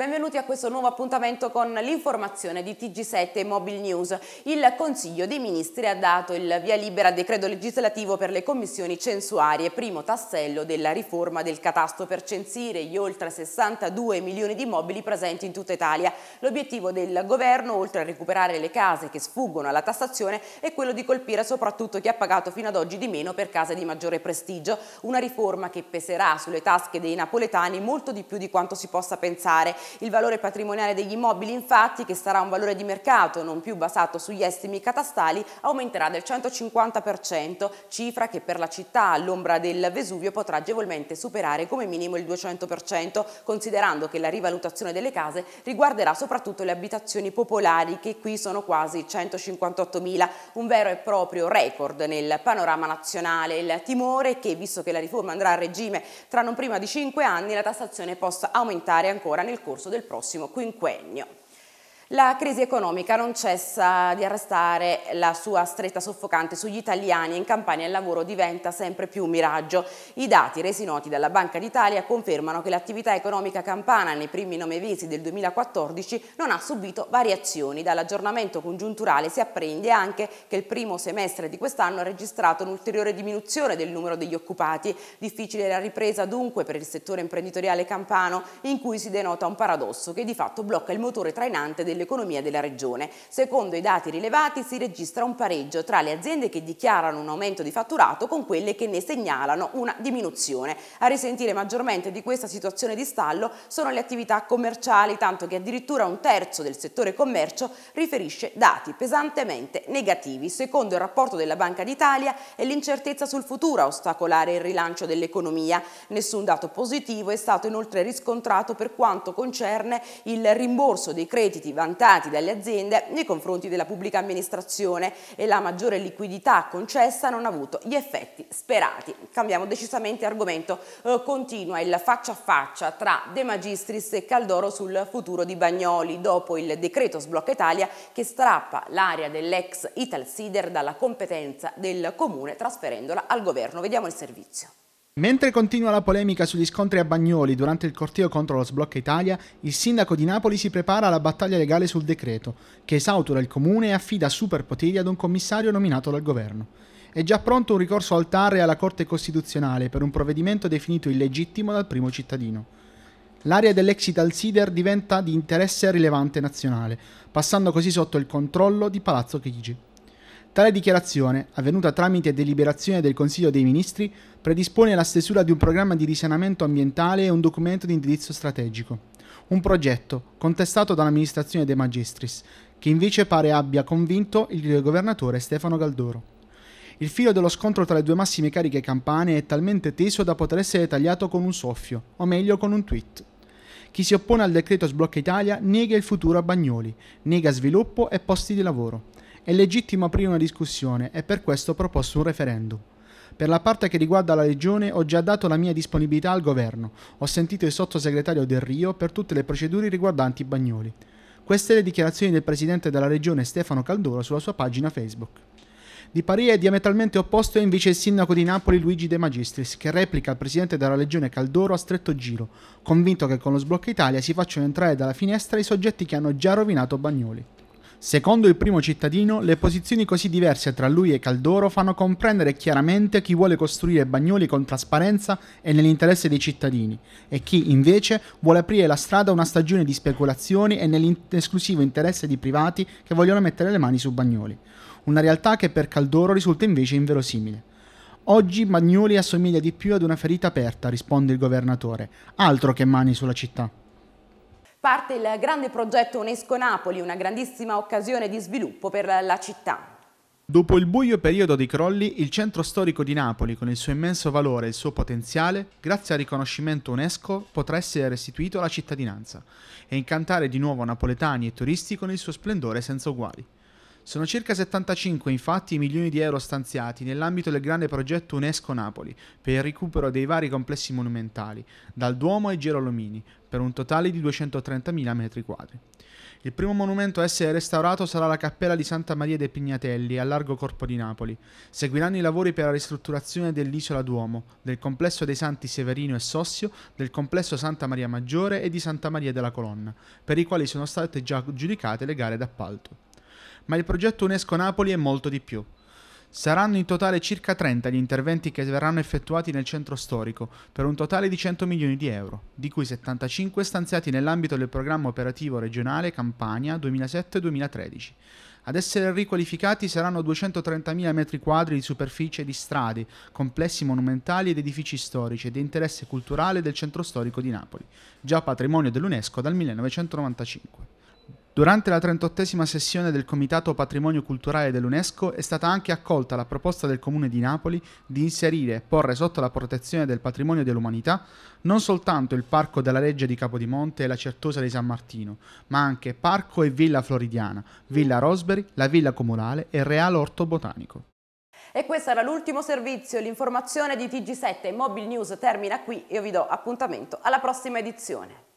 Benvenuti a questo nuovo appuntamento con l'informazione di TG7 Mobile News. Il Consiglio dei Ministri ha dato il via libera al decreto legislativo per le commissioni censuarie, primo tassello della riforma del catasto per censire gli oltre 62 milioni di mobili presenti in tutta Italia. L'obiettivo del governo, oltre a recuperare le case che sfuggono alla tassazione, è quello di colpire soprattutto chi ha pagato fino ad oggi di meno per case di maggiore prestigio. Una riforma che peserà sulle tasche dei napoletani molto di più di quanto si possa pensare. Il valore patrimoniale degli immobili infatti, che sarà un valore di mercato non più basato sugli estimi catastali, aumenterà del 150%, cifra che per la città all'ombra del Vesuvio potrà agevolmente superare come minimo il 200%, considerando che la rivalutazione delle case riguarderà soprattutto le abitazioni popolari che qui sono quasi 158.000, un vero e proprio record nel panorama nazionale. Il timore è che, visto che la riforma andrà a regime tra non prima di 5 anni, la tassazione possa aumentare ancora nel corso corso del prossimo quinquennio. La crisi economica non cessa di arrestare la sua stretta soffocante sugli italiani e in campagna il lavoro diventa sempre più un miraggio. I dati resi noti dalla Banca d'Italia confermano che l'attività economica campana nei primi nove mesi del 2014 non ha subito variazioni. Dall'aggiornamento congiunturale si apprende anche che il primo semestre di quest'anno ha registrato un'ulteriore diminuzione del numero degli occupati. Difficile la ripresa dunque per il settore imprenditoriale campano in cui si denota un paradosso che di fatto blocca il motore trainante del dell'economia della Regione. Secondo i dati rilevati si registra un pareggio tra le aziende che dichiarano un aumento di fatturato con quelle che ne segnalano una diminuzione. A risentire maggiormente di questa situazione di stallo sono le attività commerciali, tanto che addirittura un terzo del settore commercio riferisce dati pesantemente negativi. Secondo il rapporto della Banca d'Italia è l'incertezza sul futuro a ostacolare il rilancio dell'economia. Nessun dato positivo è stato inoltre riscontrato per quanto concerne il rimborso dei crediti vantati vantati dalle aziende nei confronti della pubblica amministrazione e la maggiore liquidità concessa non ha avuto gli effetti sperati. Cambiamo decisamente argomento, eh, continua il faccia a faccia tra De Magistris e Caldoro sul futuro di Bagnoli dopo il decreto sblocca Italia che strappa l'area dell'ex Italsider dalla competenza del comune trasferendola al governo. Vediamo il servizio. Mentre continua la polemica sugli scontri a Bagnoli durante il corteo contro lo Sblocca Italia, il sindaco di Napoli si prepara alla battaglia legale sul decreto, che esautora il comune e affida superpoteri ad un commissario nominato dal governo. È già pronto un ricorso al TAR e alla Corte Costituzionale per un provvedimento definito illegittimo dal primo cittadino. L'area dell'ex Italsider diventa di interesse rilevante nazionale, passando così sotto il controllo di Palazzo Chigi. Tale dichiarazione, avvenuta tramite deliberazione del Consiglio dei Ministri, predispone la stesura di un programma di risanamento ambientale e un documento di indirizzo strategico. Un progetto contestato dall'amministrazione De Magistris, che invece pare abbia convinto il governatore Stefano Galdoro. Il filo dello scontro tra le due massime cariche campane è talmente teso da poter essere tagliato con un soffio, o meglio con un tweet. Chi si oppone al decreto Sblocca Italia nega il futuro a Bagnoli, nega sviluppo e posti di lavoro è legittimo aprire una discussione e per questo ho proposto un referendum. Per la parte che riguarda la Regione ho già dato la mia disponibilità al Governo, ho sentito il sottosegretario Del Rio per tutte le procedure riguardanti i Bagnoli. Queste le dichiarazioni del Presidente della Regione Stefano Caldoro sulla sua pagina Facebook. Di è diametralmente opposto è invece il sindaco di Napoli Luigi De Magistris, che replica al presidente della Regione Caldoro a stretto giro, convinto che con lo sblocco Italia si facciano entrare dalla finestra i soggetti che hanno già rovinato Bagnoli. Secondo il primo cittadino, le posizioni così diverse tra lui e Caldoro fanno comprendere chiaramente chi vuole costruire Bagnoli con trasparenza e nell'interesse dei cittadini e chi invece vuole aprire la strada a una stagione di speculazioni e nell'esclusivo interesse di privati che vogliono mettere le mani su Bagnoli. Una realtà che per Caldoro risulta invece inverosimile. Oggi Bagnoli assomiglia di più ad una ferita aperta, risponde il governatore, altro che mani sulla città. Parte il grande progetto UNESCO Napoli, una grandissima occasione di sviluppo per la città. Dopo il buio periodo dei crolli, il centro storico di Napoli, con il suo immenso valore e il suo potenziale, grazie al riconoscimento UNESCO, potrà essere restituito alla cittadinanza e incantare di nuovo napoletani e turisti con il suo splendore senza uguali. Sono circa 75 infatti i milioni di euro stanziati nell'ambito del grande progetto UNESCO Napoli per il recupero dei vari complessi monumentali, dal Duomo ai Girolomini, per un totale di 230.000 metri quadri. Il primo monumento a essere restaurato sarà la Cappella di Santa Maria dei Pignatelli a largo corpo di Napoli. Seguiranno i lavori per la ristrutturazione dell'isola Duomo, del complesso dei Santi Severino e Sossio, del complesso Santa Maria Maggiore e di Santa Maria della Colonna, per i quali sono state già giudicate le gare d'appalto ma il progetto UNESCO Napoli è molto di più. Saranno in totale circa 30 gli interventi che verranno effettuati nel centro storico, per un totale di 100 milioni di euro, di cui 75 stanziati nell'ambito del programma operativo regionale Campania 2007-2013. Ad essere riqualificati saranno 230.000 m2 di superficie di strade, complessi monumentali ed edifici storici di interesse culturale del centro storico di Napoli, già patrimonio dell'UNESCO dal 1995. Durante la 38esima sessione del Comitato Patrimonio Culturale dell'UNESCO è stata anche accolta la proposta del Comune di Napoli di inserire e porre sotto la protezione del patrimonio dell'umanità non soltanto il Parco della Legge di Capodimonte e la Certosa di San Martino, ma anche Parco e Villa Floridiana, Villa Rosberry, la Villa Comunale e Real Orto Botanico. E questo era l'ultimo servizio, l'informazione di TG7 Mobile News termina qui, io vi do appuntamento alla prossima edizione.